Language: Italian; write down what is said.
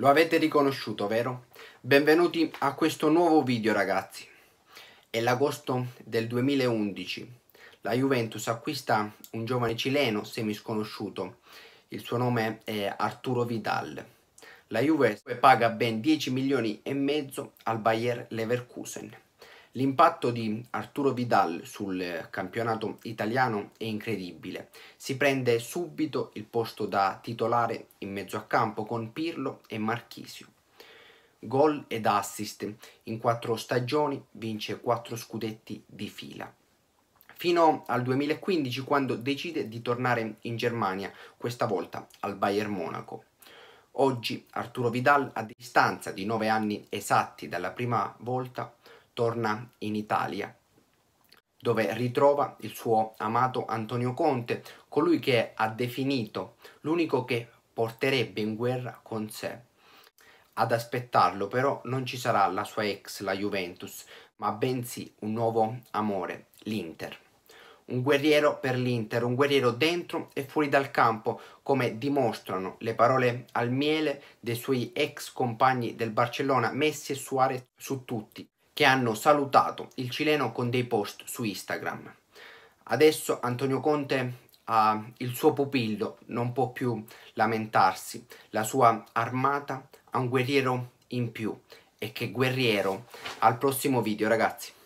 Lo avete riconosciuto, vero? Benvenuti a questo nuovo video, ragazzi. È l'agosto del 2011. La Juventus acquista un giovane cileno semisconosciuto. Il suo nome è Arturo Vidal. La Juve paga ben 10 milioni e mezzo al Bayer Leverkusen. L'impatto di Arturo Vidal sul campionato italiano è incredibile. Si prende subito il posto da titolare in mezzo a campo con Pirlo e Marchisio. Gol ed assist. In quattro stagioni vince quattro scudetti di fila fino al 2015 quando decide di tornare in Germania, questa volta al Bayern Monaco. Oggi Arturo Vidal, a distanza di nove anni esatti dalla prima volta, torna in Italia dove ritrova il suo amato Antonio Conte, colui che ha definito l'unico che porterebbe in guerra con sé. Ad aspettarlo però non ci sarà la sua ex, la Juventus, ma bensì un nuovo amore, l'Inter. Un guerriero per l'Inter, un guerriero dentro e fuori dal campo, come dimostrano le parole al miele dei suoi ex compagni del Barcellona, Messi e Suarez su tutti, che hanno salutato il cileno con dei post su Instagram. Adesso Antonio Conte ha il suo pupillo, non può più lamentarsi, la sua armata ha un guerriero in più e che guerriero al prossimo video ragazzi.